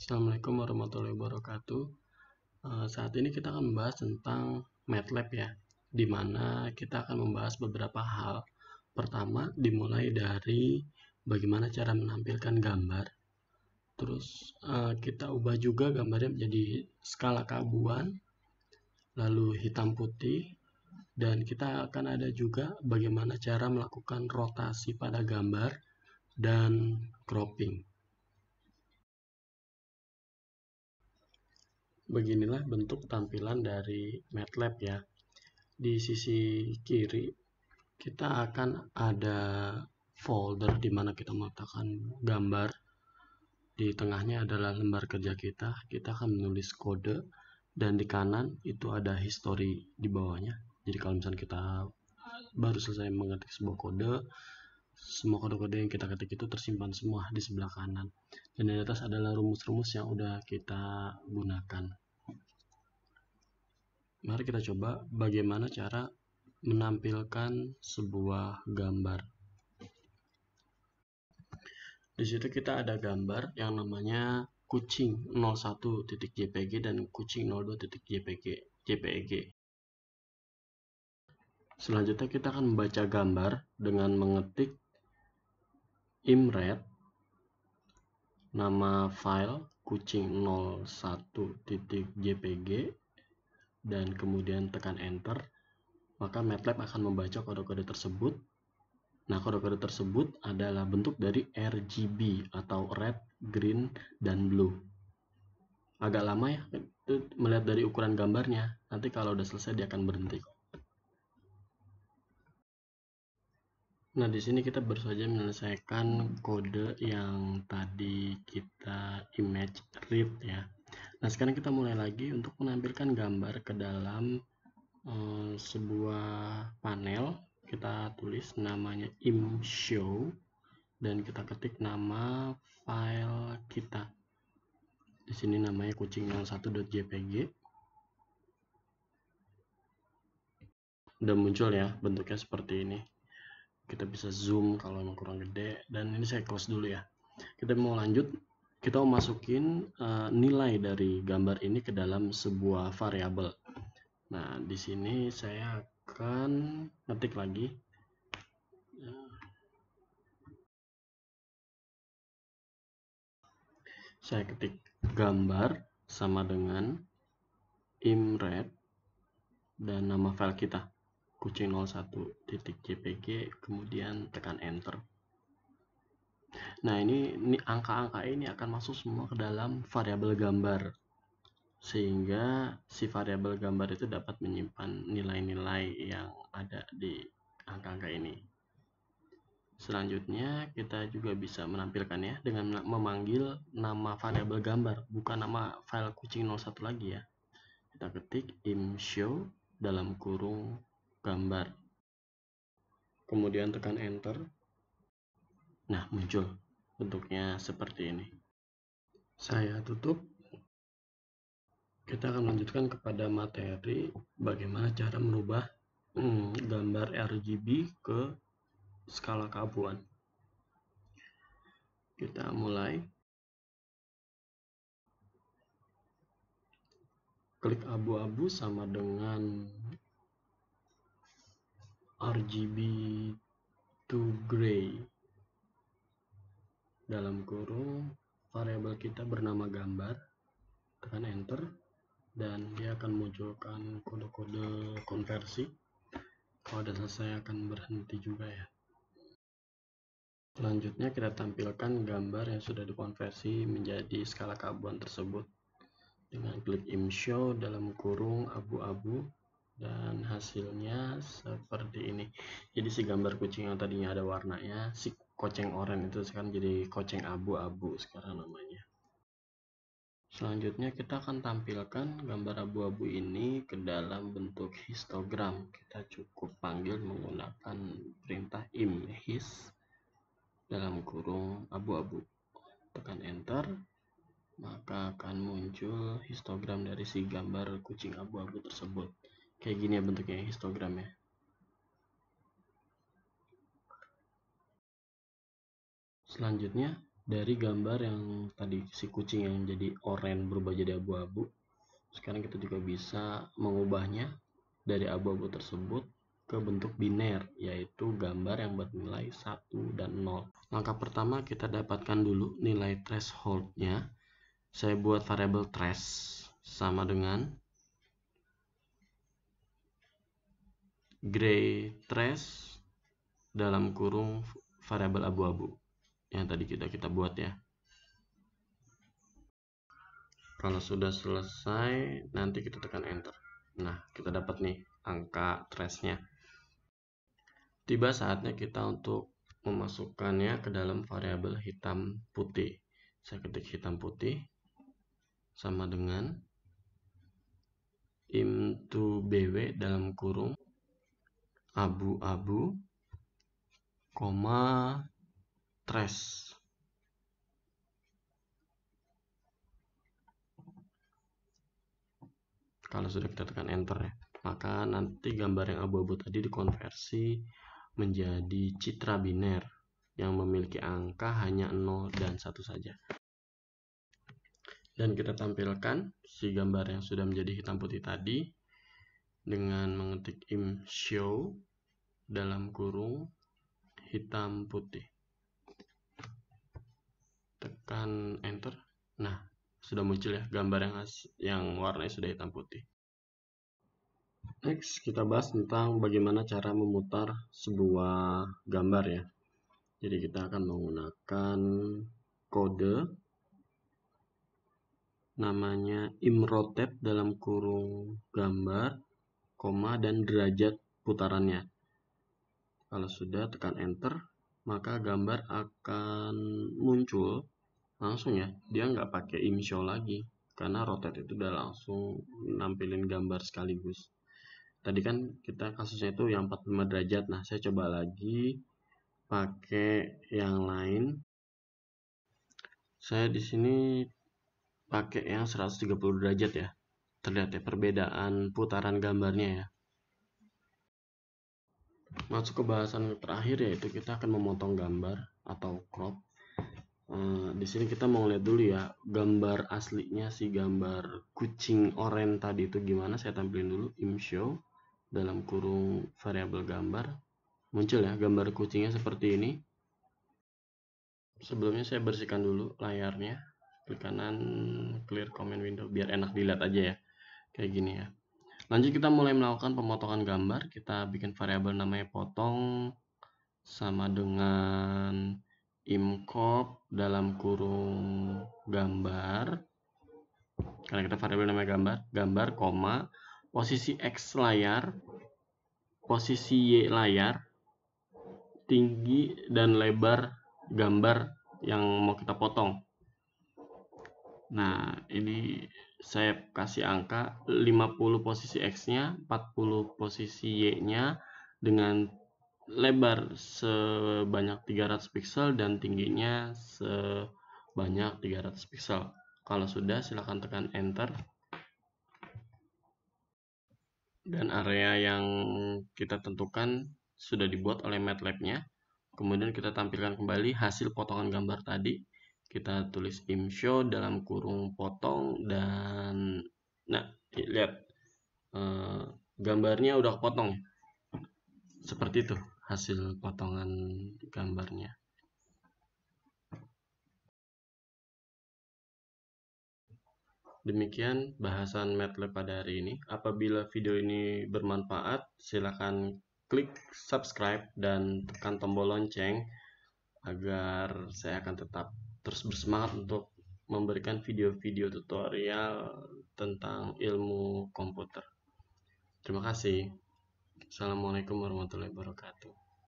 Assalamualaikum warahmatullahi wabarakatuh. Eh, saat ini kita akan membahas tentang MATLAB ya, Dimana kita akan membahas beberapa hal. Pertama, dimulai dari bagaimana cara menampilkan gambar. Terus eh, kita ubah juga gambarnya menjadi skala keabuan, lalu hitam putih, dan kita akan ada juga bagaimana cara melakukan rotasi pada gambar dan cropping. Beginilah bentuk tampilan dari MATLAB ya. Di sisi kiri kita akan ada folder di mana kita meletakkan gambar. Di tengahnya adalah lembar kerja kita. Kita akan menulis kode dan di kanan itu ada history di bawahnya. Jadi kalau misalnya kita baru selesai mengetik sebuah kode, semua kode-kode yang kita ketik itu tersimpan semua di sebelah kanan dan di atas adalah rumus-rumus yang udah kita gunakan mari kita coba bagaimana cara menampilkan sebuah gambar di situ kita ada gambar yang namanya kucing 01.jpg dan kucing 02.jpg JPEG Selanjutnya kita akan membaca gambar dengan mengetik imret nama file kucing01.jpg dan kemudian tekan enter maka MATLAB akan membaca kode-kode tersebut nah kode-kode tersebut adalah bentuk dari RGB atau red, green, dan blue agak lama ya melihat dari ukuran gambarnya nanti kalau udah selesai dia akan berhenti kok Nah, di sini kita baru saja menyelesaikan kode yang tadi kita image read ya. Nah, sekarang kita mulai lagi untuk menampilkan gambar ke dalam eh, sebuah panel. Kita tulis namanya show dan kita ketik nama file kita. Di sini namanya kucing01.jpg. Udah muncul ya bentuknya seperti ini kita bisa zoom kalau emang kurang gede dan ini saya close dulu ya kita mau lanjut kita mau masukin uh, nilai dari gambar ini ke dalam sebuah variabel nah di sini saya akan ngetik lagi saya ketik gambar sama dengan imred dan nama file kita kucing 01 titik JPG kemudian tekan enter nah ini angka-angka ini, ini akan masuk semua ke dalam variabel gambar sehingga si variabel gambar itu dapat menyimpan nilai-nilai yang ada di angka-angka ini selanjutnya kita juga bisa menampilkannya dengan memanggil nama variabel gambar bukan nama file kucing 01 lagi ya kita ketik im dalam kurung gambar. Kemudian tekan enter. Nah, muncul bentuknya seperti ini. Saya tutup. Kita akan lanjutkan kepada materi bagaimana cara merubah hmm, gambar RGB ke skala kabuan. Kita mulai. Klik abu-abu sama dengan RGB to gray dalam kurung variabel kita bernama gambar tekan enter dan dia akan munculkan kode-kode konversi kalau sudah selesai akan berhenti juga ya selanjutnya kita tampilkan gambar yang sudah dikonversi menjadi skala karbon tersebut dengan klik im show dalam kurung abu-abu dan hasilnya seperti ini jadi si gambar kucing yang tadinya ada warnanya si koceng oranye itu sekarang jadi koceng abu-abu sekarang namanya selanjutnya kita akan tampilkan gambar abu-abu ini ke dalam bentuk histogram kita cukup panggil menggunakan perintah im dalam kurung abu-abu tekan enter maka akan muncul histogram dari si gambar kucing abu-abu tersebut kayak gini ya bentuknya histogramnya selanjutnya dari gambar yang tadi si kucing yang jadi oranye berubah jadi abu-abu sekarang kita juga bisa mengubahnya dari abu-abu tersebut ke bentuk biner yaitu gambar yang bernilai 1 dan 0 langkah pertama kita dapatkan dulu nilai thresholdnya saya buat variable thresh sama dengan gray trace dalam kurung variabel abu-abu yang tadi kita kita buat ya kalau sudah selesai nanti kita tekan enter nah kita dapat nih angka trace nya tiba saatnya kita untuk memasukkannya ke dalam variabel hitam putih saya ketik hitam putih sama dengan im to bw dalam kurung abu-abu, koma tres. Kalau sudah kita tekan enter ya, maka nanti gambar yang abu-abu tadi dikonversi menjadi citra biner yang memiliki angka hanya 0 dan 1 saja. Dan kita tampilkan si gambar yang sudah menjadi hitam putih tadi dengan mengetik im show dalam kurung hitam putih. Tekan enter. Nah, sudah muncul ya gambar yang yang warnanya sudah hitam putih. Next, kita bahas tentang bagaimana cara memutar sebuah gambar ya. Jadi kita akan menggunakan kode namanya rotate dalam kurung gambar koma, dan derajat putarannya. Kalau sudah tekan enter, maka gambar akan muncul langsung ya. Dia nggak pakai imshow lagi karena rotate itu udah langsung nampilin gambar sekaligus. Tadi kan kita kasusnya itu yang 45 derajat. Nah, saya coba lagi pakai yang lain. Saya di sini pakai yang 130 derajat ya terlihat ya perbedaan putaran gambarnya ya masuk ke bahasan terakhir yaitu kita akan memotong gambar atau crop Uh, di sini kita mau lihat dulu ya gambar aslinya si gambar kucing oranye tadi itu gimana saya tampilin dulu imshow dalam kurung variabel gambar muncul ya gambar kucingnya seperti ini sebelumnya saya bersihkan dulu layarnya klik kanan clear comment window biar enak dilihat aja ya kayak gini ya lanjut kita mulai melakukan pemotongan gambar kita bikin variabel namanya potong sama dengan imcop dalam kurung gambar karena kita variabel namanya gambar gambar koma posisi x layar posisi y layar tinggi dan lebar gambar yang mau kita potong Nah, ini saya kasih angka 50 posisi X-nya, 40 posisi Y-nya dengan lebar sebanyak 300 pixel dan tingginya sebanyak 300 pixel. Kalau sudah, silakan tekan Enter. Dan area yang kita tentukan sudah dibuat oleh MATLAB-nya. Kemudian kita tampilkan kembali hasil potongan gambar tadi kita tulis show dalam kurung potong dan nah lihat e, gambarnya udah potong seperti itu hasil potongan gambarnya Demikian bahasan MATLAB pada hari ini. Apabila video ini bermanfaat, silakan klik subscribe dan tekan tombol lonceng agar saya akan tetap terus bersemangat untuk memberikan video-video tutorial tentang ilmu komputer. Terima kasih. Assalamualaikum warahmatullahi wabarakatuh.